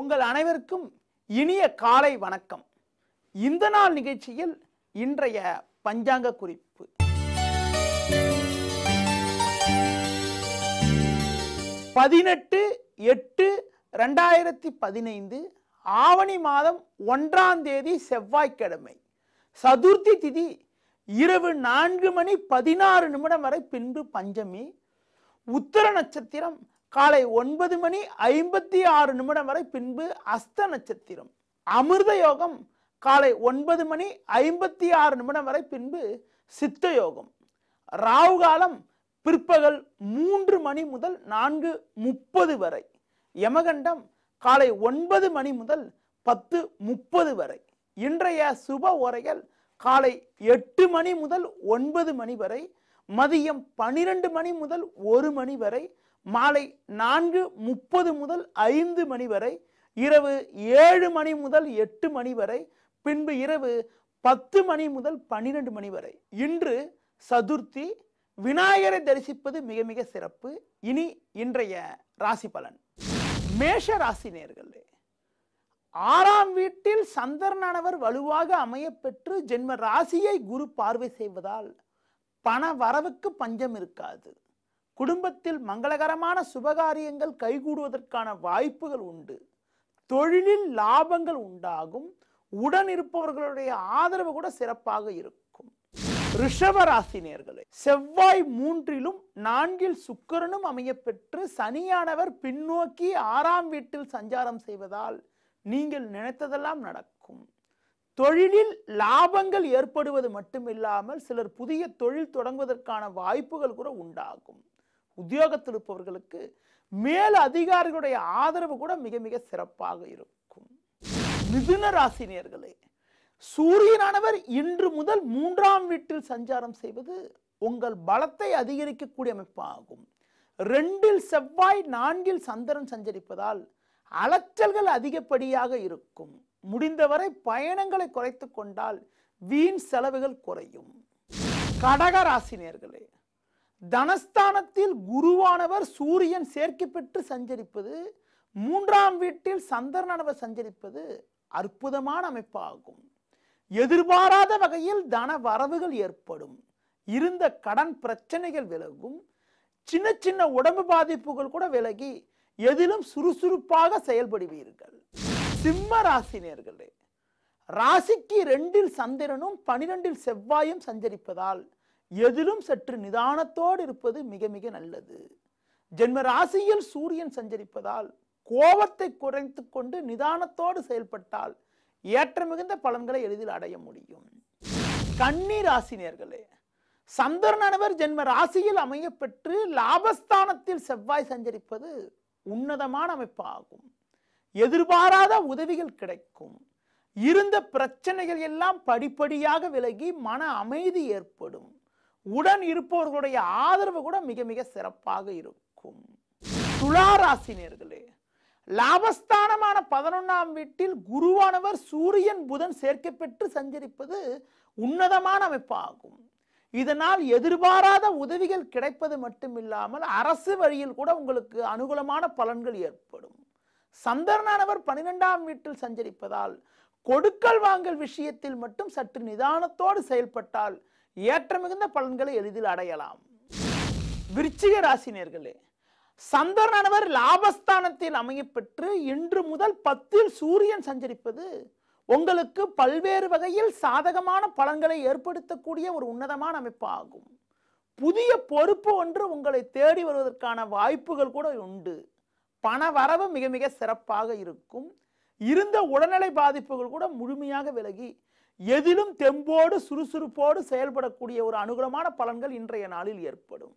உங்கள் அனைவருக்கும் இனிய காலை வணக்கம் இந்த நாள் நிகழ்ச்சியில் இன்றைய பஞ்சாங்க குறிப்பு பதினெட்டு எட்டு ரெண்டாயிரத்தி பதினைந்து ஆவணி மாதம் ஒன்றாம் தேதி செவ்வாய்க்கிழமை சதுர்த்தி திதி இரவு நான்கு மணி பதினாறு நிமிடம் வரை பின்பு பஞ்சமி உத்தர நட்சத்திரம் காலை ஒன்பது மணி ஐம்பத்தி ஆறு நிமிடம் வரை பின்பு அஸ்த நட்சத்திரம் அமிர்த யோகம் காலை ஒன்பது மணி ஐம்பத்தி ஆறு நிமிடம் வரை பின்பு சித்த யோகம் ராவு காலம் பிற்பகல் மூன்று மணி முதல் நான்கு முப்பது வரை யமகண்டம் காலை ஒன்பது மணி முதல் பத்து முப்பது வரை இன்றைய சுப உரைகள் காலை எட்டு மணி முதல் ஒன்பது மணி வரை மதியம் பனிரெண்டு மணி முதல் ஒரு மணி வரை மாலை நான்கு முப்பது முதல் ஐந்து மணி வரை இரவு ஏழு மணி முதல் எட்டு மணி வரை பின்பு இரவு பத்து மணி முதல் பன்னிரெண்டு மணி வரை இன்று சதுர்த்தி விநாயகரை தரிசிப்பது மிக மிக சிறப்பு இனி இன்றைய ராசி பலன் மேஷ ராசி நேர்களே ஆறாம் வீட்டில் சந்திரனானவர் வலுவாக அமையப்பெற்று ஜென்ம ராசியை குரு பார்வை செய்வதால் பண வரவுக்கு பஞ்சம் இருக்காது குடும்பத்தில் மங்களகரமான சுபகாரியங்கள் கைகூடுவதற்கான வாய்ப்புகள் உண்டு தொழிலில் லாபங்கள் உண்டாகும் உடன் இருப்பவர்களுடைய ஆதரவு கூட சிறப்பாக இருக்கும் ரிஷபராசினியர்களே செவ்வாய் மூன்றிலும் நான்கில் சுக்கரனும் அமையப்பெற்று சனியானவர் பின்னோக்கி ஆறாம் வீட்டில் சஞ்சாரம் செய்வதால் நீங்கள் நினைத்ததெல்லாம் நடக்கும் தொழிலில் லாபங்கள் ஏற்படுவது மட்டுமில்லாமல் சிலர் புதிய தொழில் தொடங்குவதற்கான வாய்ப்புகள் கூட உண்டாகும் உத்தியோகத்தில் இருப்பவர்களுக்கு மேல் அதிகாரிகளுடைய ஆதரவு கூட மிக மிக சிறப்பாக இருக்கும் மிதுன ராசினியர்களே சூரியனானவர் இன்று முதல் மூன்றாம் வீட்டில் சஞ்சாரம் செய்வது உங்கள் பலத்தை அதிகரிக்கக்கூடிய அமைப்பாகும் ரெண்டில் செவ்வாய் நான்கில் சந்திரன் சஞ்சரிப்பதால் அலைச்சல்கள் அதிகப்படியாக இருக்கும் முடிந்தவரை பயணங்களை குறைத்து கொண்டால் வீண் செலவுகள் குறையும் கடக ராசினியர்களே தனஸ்தானத்தில் குருவானவர் சூரியன் சேர்க்கை பெற்று சஞ்சரிப்பது மூன்றாம் வீட்டில் சந்திரனானவர் சஞ்சரிப்பது அற்புதமான அமைப்பாகும் எதிர்பாராத வகையில் தன வரவுகள் ஏற்படும் இருந்த கடன் பிரச்சனைகள் விலகும் சின்ன சின்ன உடம்பு பாதிப்புகள் கூட விலகி எதிலும் சுறுசுறுப்பாக செயல்படுவீர்கள் சிம்ம ராசினியர்களே ராசிக்கு ரெண்டில் சந்திரனும் பனிரெண்டில் செவ்வாயும் சஞ்சரிப்பதால் எதிலும் சற்று நிதானத்தோடு இருப்பது மிக மிக நல்லது ஜென்ம ராசியில் சூரியன் சஞ்சரிப்பதால் கோபத்தை குறைத்து கொண்டு நிதானத்தோடு செயல்பட்டால் ஏற்ற மிகுந்த பலன்களை எளிதில் அடைய முடியும் கன்னி நேர்களே சந்திரனவர் ஜென்ம ராசியில் அமையப்பெற்று லாபஸ்தானத்தில் செவ்வாய் சஞ்சரிப்பது உன்னதமான அமைப்பாகும் எதிர்பாராத உதவிகள் கிடைக்கும் இருந்த பிரச்சனைகள் எல்லாம் படிப்படியாக விலகி மன அமைதி ஏற்படும் உடன் இருப்பவர்களுடைய ஆதரவு கூட மிக மிக சிறப்பாக இருக்கும் துளாராசினியர்களே லாபஸ்தானமான பதினொன்றாம் வீட்டில் குருவானவர் சூரியன் புதன் சேர்க்கை பெற்று சஞ்சரிப்பது உன்னதமான அமைப்பாகும் இதனால் எதிர்பாராத உதவிகள் கிடைப்பது மட்டுமில்லாமல் அரசு வழியில் கூட உங்களுக்கு அனுகூலமான பலன்கள் ஏற்படும் சந்தர்னானவர் பனிரெண்டாம் வீட்டில் சஞ்சரிப்பதால் கொடுக்கல் வாங்கல் விஷயத்தில் மட்டும் சற்று நிதானத்தோடு செயல்பட்டால் ஏற்ற மிகுந்த பலன்களை எளிதில் அடையலாம் விருச்சிக ராசினியர்களே சந்தர்னானவர் லாபஸ்தானத்தில் அமையப்பெற்று இன்று முதல் பத்தில் சூரியன் சஞ்சரிப்பது உங்களுக்கு பல்வேறு வகையில் சாதகமான பலன்களை ஏற்படுத்தக்கூடிய ஒரு உன்னதமான அமைப்பு ஆகும் புதிய பொறுப்பு ஒன்று உங்களை தேடி வருவதற்கான வாய்ப்புகள் கூட உண்டு பண வரவு மிக மிக சிறப்பாக இருக்கும் இருந்த உடல்நிலை பாதிப்புகள் கூட முழுமையாக விலகி எதிலும் தெம்போடு சுறுசுறுப்போடு செயல்படக்கூடிய ஒரு அனுகூலமான பலன்கள் இன்றைய நாளில் ஏற்படும்